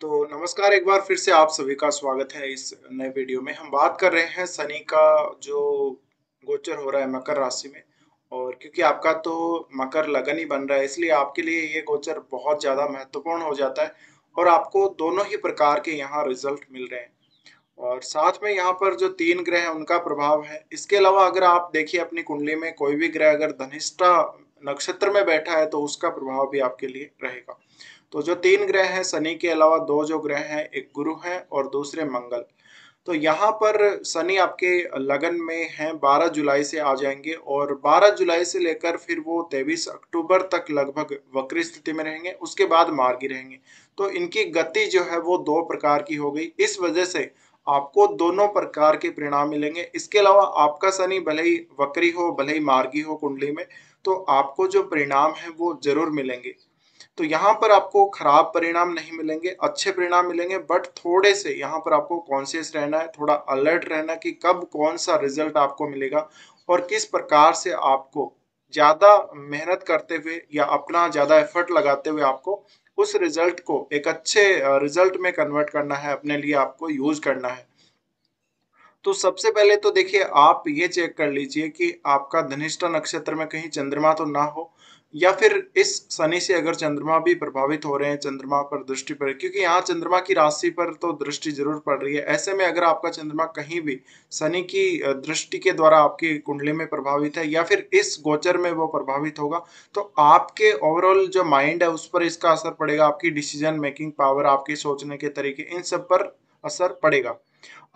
तो नमस्कार एक बार फिर से आप सभी का स्वागत है इस नए वीडियो में हम बात कर रहे हैं शनि का जो गोचर हो रहा है मकर राशि में और क्योंकि आपका तो मकर लगन ही बन रहा है इसलिए आपके लिए ये गोचर बहुत ज़्यादा महत्वपूर्ण हो जाता है और आपको दोनों ही प्रकार के यहाँ रिजल्ट मिल रहे हैं और साथ में यहाँ पर जो तीन ग्रह हैं उनका प्रभाव है इसके अलावा अगर आप देखिए अपनी कुंडली में कोई भी ग्रह अगर धनिष्ठा नक्षत्र में बैठा है तो उसका प्रभाव भी आपके लिए रहेगा तो जो तीन ग्रह हैं शनि के अलावा दो जो ग्रह हैं एक गुरु है और दूसरे मंगल तो यहाँ पर शनि आपके लगन में हैं 12 जुलाई से आ जाएंगे और 12 जुलाई से लेकर फिर वो 23 अक्टूबर तक लगभग वक्री स्थिति में रहेंगे उसके बाद मार्गी रहेंगे तो इनकी गति जो है वो दो प्रकार की हो गई इस वजह से आपको दोनों प्रकार के परिणाम मिलेंगे इसके अलावा आपका शनि भले ही वक्री हो भले ही मार्गी हो कुंडली में तो आपको जो परिणाम है वो जरूर मिलेंगे तो यहाँ पर आपको खराब परिणाम नहीं मिलेंगे अच्छे परिणाम मिलेंगे बट थोड़े से यहाँ पर आपको कॉन्शियस रहना है थोड़ा अलर्ट रहना कि कब कौन सा रिजल्ट आपको मिलेगा और किस प्रकार से आपको ज़्यादा मेहनत करते हुए या अपना ज़्यादा एफर्ट लगाते हुए आपको उस रिजल्ट को एक अच्छे रिजल्ट में कन्वर्ट करना है अपने लिए आपको यूज करना है तो सबसे पहले तो देखिए आप ये चेक कर लीजिए कि आपका धनिष्ठा नक्षत्र में कहीं चंद्रमा तो ना हो या फिर इस शनि से अगर चंद्रमा भी प्रभावित हो रहे हैं चंद्रमा पर दृष्टि पर क्योंकि यहाँ चंद्रमा की राशि पर तो दृष्टि जरूर पड़ रही है ऐसे में अगर आपका चंद्रमा कहीं भी शनि की दृष्टि के द्वारा आपकी कुंडली में प्रभावित है या फिर इस गोचर में वो प्रभावित होगा तो आपके ओवरऑल जो माइंड है उस पर इसका असर पड़ेगा आपकी डिसीजन मेकिंग पावर आपके सोचने के तरीके इन सब पर असर पड़ेगा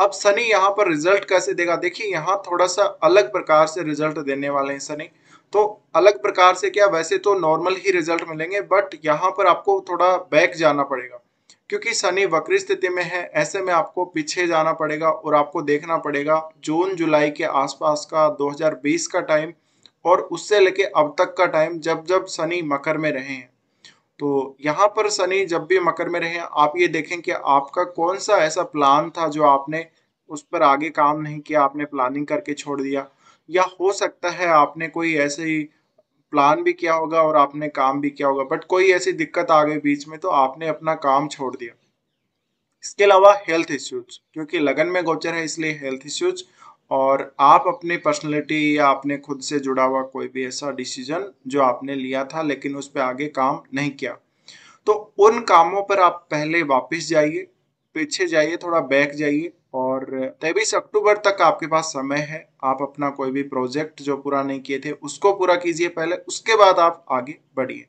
अब शनि यहाँ पर रिजल्ट कैसे देगा देखिए यहाँ थोड़ा सा अलग प्रकार से रिजल्ट देने वाले हैं शनि तो अलग प्रकार से क्या वैसे तो नॉर्मल ही रिजल्ट मिलेंगे बट यहाँ पर आपको थोड़ा बैक जाना पड़ेगा क्योंकि शनि वक्री स्थिति में है ऐसे में आपको पीछे जाना पड़ेगा और आपको देखना पड़ेगा जून जुलाई के आसपास का 2020 का टाइम और उससे लेके अब तक का टाइम जब जब शनि मकर में रहे हैं तो यहाँ पर शनि जब भी मकर में रहे हैं आप ये देखें कि आपका कौन सा ऐसा प्लान था जो आपने उस पर आगे काम नहीं किया आपने प्लानिंग करके छोड़ दिया या हो सकता है आपने कोई ऐसे ही प्लान भी किया होगा और आपने काम भी किया होगा बट कोई ऐसी दिक्कत आ गई बीच में तो आपने अपना काम छोड़ दिया इसके अलावा हेल्थ इश्यूज क्योंकि लगन में गोचर है इसलिए हेल्थ इश्यूज और आप अपनी पर्सनैलिटी या अपने खुद से जुड़ा हुआ कोई भी ऐसा डिसीजन जो आपने लिया था लेकिन उस पर आगे काम नहीं किया तो उन कामों पर आप पहले वापस जाइए पीछे जाइए थोड़ा बैक जाइए और तेईस अक्टूबर तक आपके पास समय है आप अपना कोई भी प्रोजेक्ट जो पूरा नहीं किए थे उसको पूरा कीजिए पहले उसके बाद आप आगे बढ़िए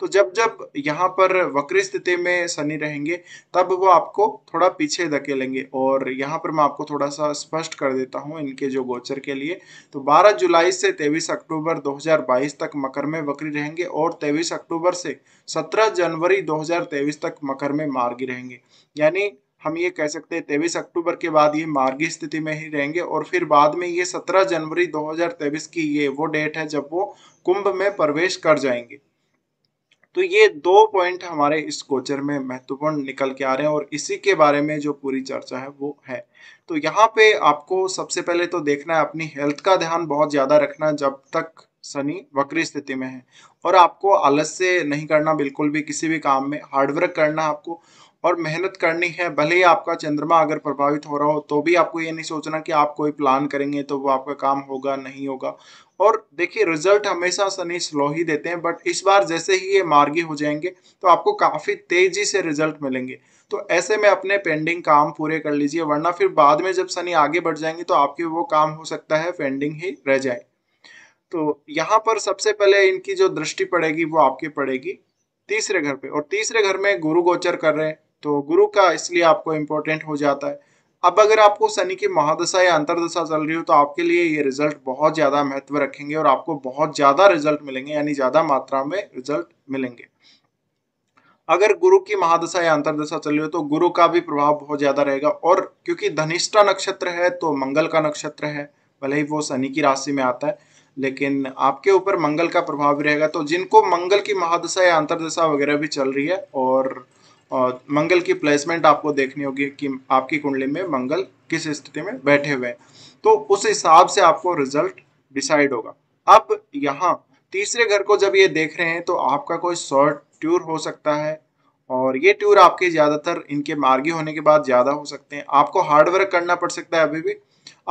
तो जब जब यहाँ पर वक्री स्थिति में शनि रहेंगे तब वो आपको थोड़ा पीछे धकेलेंगे और यहाँ पर मैं आपको थोड़ा सा स्पष्ट कर देता हूँ इनके जो गोचर के लिए तो 12 जुलाई से 23 अक्टूबर 2022 तक मकर में वक्री रहेंगे और 23 अक्टूबर से 17 जनवरी 2023 तक मकर में मार्गी रहेंगे यानी हम ये कह सकते हैं तेईस अक्टूबर के बाद ये मार्गी स्थिति में ही रहेंगे और फिर बाद में ये सत्रह जनवरी 2023 की ये वो डेट है जब वो कुंभ में प्रवेश कर जाएंगे तो ये दो पॉइंट हमारे इस गोचर में महत्वपूर्ण निकल के आ रहे हैं और इसी के बारे में जो पूरी चर्चा है वो है तो यहाँ पे आपको सबसे पहले तो देखना है अपनी हेल्थ का ध्यान बहुत ज़्यादा रखना जब तक शनि वक्री स्थिति में है और आपको आलस्य नहीं करना बिल्कुल भी किसी भी काम में हार्डवर्क करना आपको और मेहनत करनी है भले ही आपका चंद्रमा अगर प्रभावित हो रहा हो तो भी आपको ये नहीं सोचना कि आप कोई प्लान करेंगे तो वो आपका काम होगा नहीं होगा और देखिए रिजल्ट हमेशा शनि स्लो ही देते हैं बट इस बार जैसे ही ये मार्गी हो जाएंगे तो आपको काफ़ी तेज़ी से रिजल्ट मिलेंगे तो ऐसे में अपने पेंडिंग काम पूरे कर लीजिए वरना फिर बाद में जब शनि आगे बढ़ जाएंगे तो आपके वो काम हो सकता है पेंडिंग ही रह जाए तो यहाँ पर सबसे पहले इनकी जो दृष्टि पड़ेगी वो आपकी पड़ेगी तीसरे घर पे और तीसरे घर में गुरु गोचर कर रहे हैं तो गुरु का इसलिए आपको इम्पोर्टेंट हो जाता है अब अगर आपको शनि की महादशा या अंतरदशा चल रही हो तो आपके लिए ये रिजल्ट बहुत ज़्यादा महत्व रखेंगे और आपको बहुत ज़्यादा रिजल्ट मिलेंगे यानी ज़्यादा मात्रा में रिजल्ट मिलेंगे अगर गुरु की महादशा या अंतरदशा चल रही हो तो गुरु का भी प्रभाव बहुत ज़्यादा रहेगा और क्योंकि धनिष्ठा नक्षत्र है तो मंगल का नक्षत्र है भले ही वो शनि की राशि में आता है लेकिन आपके ऊपर मंगल का प्रभाव भी रहेगा तो जिनको मंगल की महादशा या अंतरदशा वगैरह भी चल रही है और और मंगल की प्लेसमेंट आपको देखनी होगी कि आपकी कुंडली में मंगल किस स्थिति में बैठे हुए हैं तो उस हिसाब से आपको रिजल्ट डिसाइड होगा अब यहाँ तीसरे घर को जब ये देख रहे हैं तो आपका कोई शॉर्ट ट्यूर हो सकता है और ये ट्यूर आपके ज़्यादातर इनके मार्गी होने के बाद ज़्यादा हो सकते हैं आपको हार्ड वर्क करना पड़ सकता है अभी भी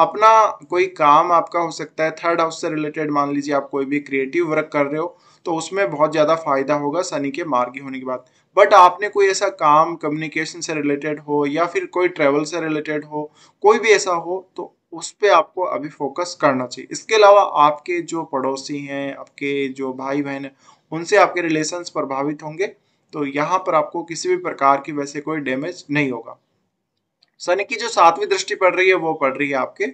अपना कोई काम आपका हो सकता है थर्ड हाउस से रिलेटेड मान लीजिए आप कोई भी क्रिएटिव वर्क कर रहे हो तो उसमें बहुत ज़्यादा फायदा होगा शनि के मार्गी होने के बाद बट आपने कोई ऐसा काम कम्युनिकेशन से रिलेटेड हो या फिर कोई ट्रैवल से रिलेटेड हो कोई भी ऐसा हो तो उस पर आपको अभी फोकस करना चाहिए इसके अलावा आपके जो पड़ोसी हैं आपके जो भाई बहन हैं उनसे आपके रिलेशंस प्रभावित होंगे तो यहाँ पर आपको किसी भी प्रकार की वैसे कोई डैमेज नहीं होगा शनि की जो सातवीं दृष्टि पड़ रही है वो पड़ रही है आपके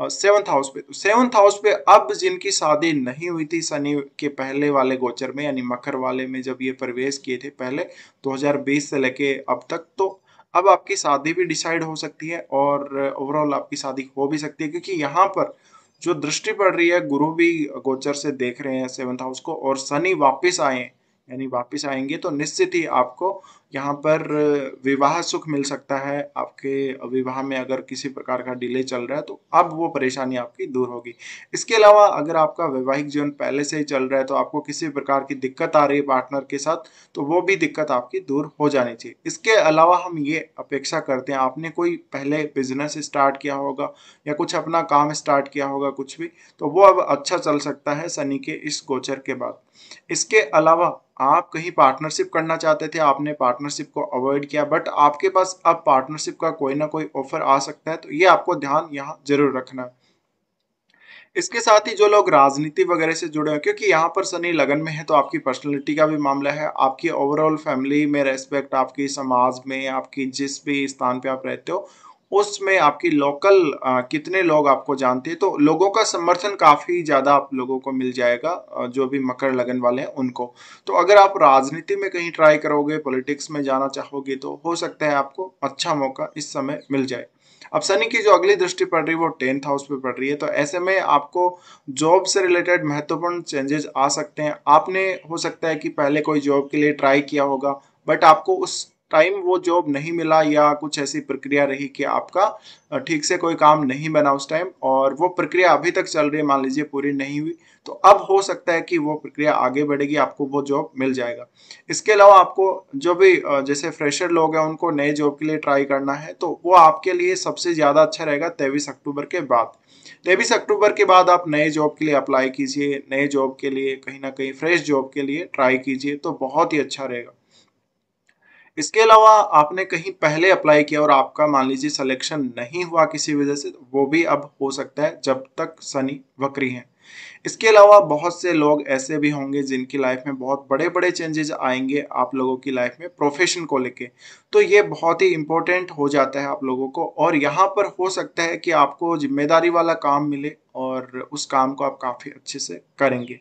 सेवंथ हाउस पे तो सेवंथ हाउस पे अब जिनकी शादी नहीं हुई थी शनि के पहले वाले गोचर में यानी मकर वाले में जब ये प्रवेश किए थे पहले 2020 से लेके अब तक तो अब आपकी शादी भी डिसाइड हो सकती है और ओवरऑल आपकी शादी हो भी सकती है क्योंकि यहाँ पर जो दृष्टि पड़ रही है गुरु भी गोचर से देख रहे हैं सेवंथ हाउस को और शनि वापिस आए यानी वापिस आएंगे तो निश्चित ही आपको यहाँ पर विवाह सुख मिल सकता है आपके विवाह में अगर किसी प्रकार का डिले चल रहा है तो अब वो परेशानी आपकी दूर होगी इसके अलावा अगर आपका वैवाहिक जीवन पहले से ही चल रहा है तो आपको किसी प्रकार की दिक्कत आ रही है पार्टनर के साथ तो वो भी दिक्कत आपकी दूर हो जानी चाहिए इसके अलावा हम ये अपेक्षा करते हैं आपने कोई पहले बिजनेस स्टार्ट किया होगा या कुछ अपना काम स्टार्ट किया होगा कुछ भी तो वो अब अच्छा चल सकता है शनि के इस गोचर के बाद इसके अलावा आप कहीं पार्टनरशिप करना चाहते थे आपने पार्टनर पार्टनरशिप को अवॉइड किया बट आपके पास अब पार्टनरशिप का कोई ना कोई ऑफर आ सकता है तो ये आपको ध्यान यहाँ जरूर रखना इसके साथ ही जो लोग राजनीति वगैरह से जुड़े हैं क्योंकि यहाँ पर शनि लगन में है तो आपकी पर्सनैलिटी का भी मामला है आपकी ओवरऑल फैमिली में रेस्पेक्ट आपकी समाज में आपकी जिस भी स्थान पे आप रहते हो उसमें आपकी लोकल आ, कितने लोग आपको जानते हैं तो लोगों का समर्थन काफ़ी ज़्यादा आप लोगों को मिल जाएगा जो भी मकर लगन वाले हैं उनको तो अगर आप राजनीति में कहीं ट्राई करोगे पॉलिटिक्स में जाना चाहोगे तो हो सकता है आपको अच्छा मौका इस समय मिल जाए अब शनि की जो अगली दृष्टि पड़ रही है वो टेंथ हाउस पे पड़ रही है तो ऐसे में आपको जॉब से रिलेटेड महत्वपूर्ण चेंजेस आ सकते हैं आपने हो सकता है कि पहले कोई जॉब के लिए ट्राई किया होगा बट आपको उस टाइम वो जॉब नहीं मिला या कुछ ऐसी प्रक्रिया रही कि आपका ठीक से कोई काम नहीं बना उस टाइम और वो प्रक्रिया अभी तक चल रही है मान लीजिए पूरी नहीं हुई तो अब हो सकता है कि वो प्रक्रिया आगे बढ़ेगी आपको वो जॉब मिल जाएगा इसके अलावा आपको जो भी जैसे फ्रेशर लोग हैं उनको नए जॉब के लिए ट्राई करना है तो वो आपके लिए सबसे ज़्यादा अच्छा रहेगा तेईस अक्टूबर के बाद तेईस अक्टूबर के बाद आप नए जॉब के लिए अप्लाई कीजिए नए जॉब के लिए कहीं ना कहीं फ्रेश जॉब के लिए ट्राई कीजिए तो बहुत ही अच्छा रहेगा इसके अलावा आपने कहीं पहले अप्लाई किया और आपका मान लीजिए सिलेक्शन नहीं हुआ किसी वजह से वो भी अब हो सकता है जब तक सनी वक्री हैं इसके अलावा बहुत से लोग ऐसे भी होंगे जिनकी लाइफ में बहुत बड़े बड़े चेंजेस आएंगे आप लोगों की लाइफ में प्रोफेशन को लेके तो ये बहुत ही इम्पोर्टेंट हो जाता है आप लोगों को और यहाँ पर हो सकता है कि आपको जिम्मेदारी वाला काम मिले और उस काम को आप काफ़ी अच्छे से करेंगे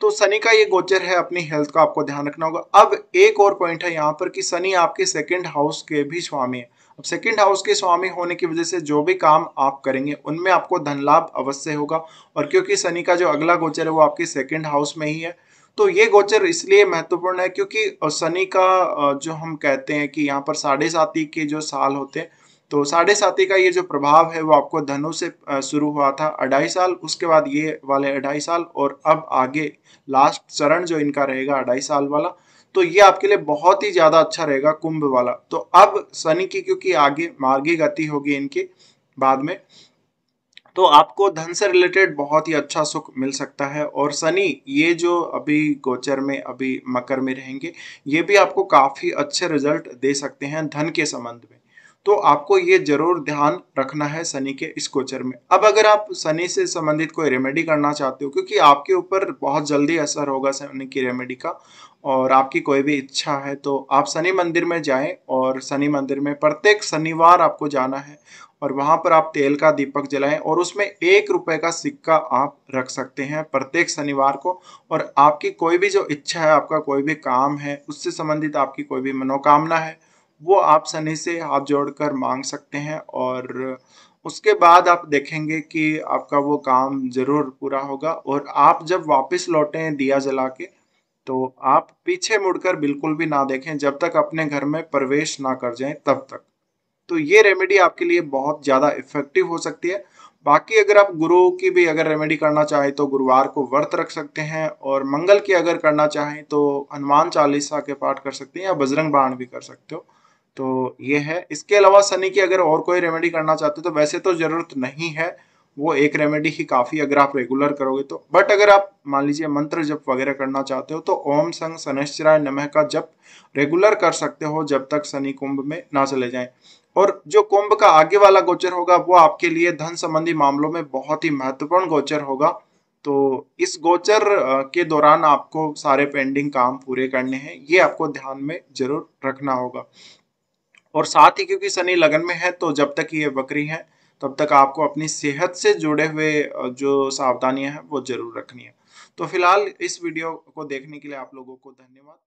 तो शनि का ये गोचर है अपनी हेल्थ का आपको ध्यान रखना होगा अब एक और पॉइंट है यहाँ पर कि शनि आपके सेकेंड हाउस के भी स्वामी है अब सेकेंड हाउस के स्वामी होने की वजह से जो भी काम आप करेंगे उनमें आपको धन लाभ अवश्य होगा और क्योंकि शनि का जो अगला गोचर है वो आपके सेकेंड हाउस में ही है तो ये गोचर इसलिए महत्वपूर्ण है क्योंकि शनि का जो हम कहते हैं कि यहाँ पर साढ़े के जो साल होते हैं तो साढ़े साथी का ये जो प्रभाव है वो आपको धनु से शुरू हुआ था अढ़ाई साल उसके बाद ये वाले अढ़ाई साल और अब आगे लास्ट चरण जो इनका रहेगा अढ़ाई साल वाला तो ये आपके लिए बहुत ही ज़्यादा अच्छा रहेगा कुंभ वाला तो अब शनि की क्योंकि आगे मार्गी गति होगी इनके बाद में तो आपको धन से रिलेटेड बहुत ही अच्छा सुख मिल सकता है और शनि ये जो अभी गोचर में अभी मकर में रहेंगे ये भी आपको काफ़ी अच्छे रिजल्ट दे सकते हैं धन के संबंध में तो आपको ये जरूर ध्यान रखना है शनि के इस गोचर में अब अगर आप शनि से संबंधित कोई रेमेडी करना चाहते हो क्योंकि आपके ऊपर बहुत जल्दी असर होगा शनि की रेमेडी का और आपकी कोई भी इच्छा है तो आप शनि मंदिर में जाएं और शनि मंदिर में प्रत्येक शनिवार आपको जाना है और वहाँ पर आप तेल का दीपक जलाएं और उसमें एक रुपए का सिक्का आप रख सकते हैं प्रत्येक शनिवार को और आपकी कोई भी जो इच्छा है आपका कोई भी काम है उससे संबंधित आपकी कोई भी मनोकामना है वो आप सनी से हाथ जोड़कर मांग सकते हैं और उसके बाद आप देखेंगे कि आपका वो काम ज़रूर पूरा होगा और आप जब वापस लौटें दिया जला के तो आप पीछे मुड़कर बिल्कुल भी ना देखें जब तक अपने घर में प्रवेश ना कर जाएं तब तक तो ये रेमेडी आपके लिए बहुत ज़्यादा इफेक्टिव हो सकती है बाकी अगर आप गुरु की भी अगर रेमेडी करना चाहें तो गुरुवार को व्रत रख सकते हैं और मंगल की अगर करना चाहें तो हनुमान चालीसा के पाठ कर सकते हैं या बजरंग बाण भी कर सकते हो तो ये है इसके अलावा सनी की अगर और कोई रेमेडी करना चाहते हो तो वैसे तो ज़रूरत नहीं है वो एक रेमेडी ही काफ़ी अगर आप रेगुलर करोगे तो बट अगर आप मान लीजिए मंत्र जप वगैरह करना चाहते हो तो ओम संग सनेश्चराय नमः का जप रेगुलर कर सकते हो जब तक शनि कुंभ में ना चले जाएं और जो कुंभ का आगे वाला गोचर होगा वो आपके लिए धन संबंधी मामलों में बहुत ही महत्वपूर्ण गोचर होगा तो इस गोचर के दौरान आपको सारे पेंडिंग काम पूरे करने हैं ये आपको ध्यान में जरूर रखना होगा और साथ ही क्योंकि शनि लगन में है तो जब तक ये बकरी है तब तक आपको अपनी सेहत से जुड़े हुए जो सावधानियां हैं वो जरूर रखनी है तो फिलहाल इस वीडियो को देखने के लिए आप लोगों को धन्यवाद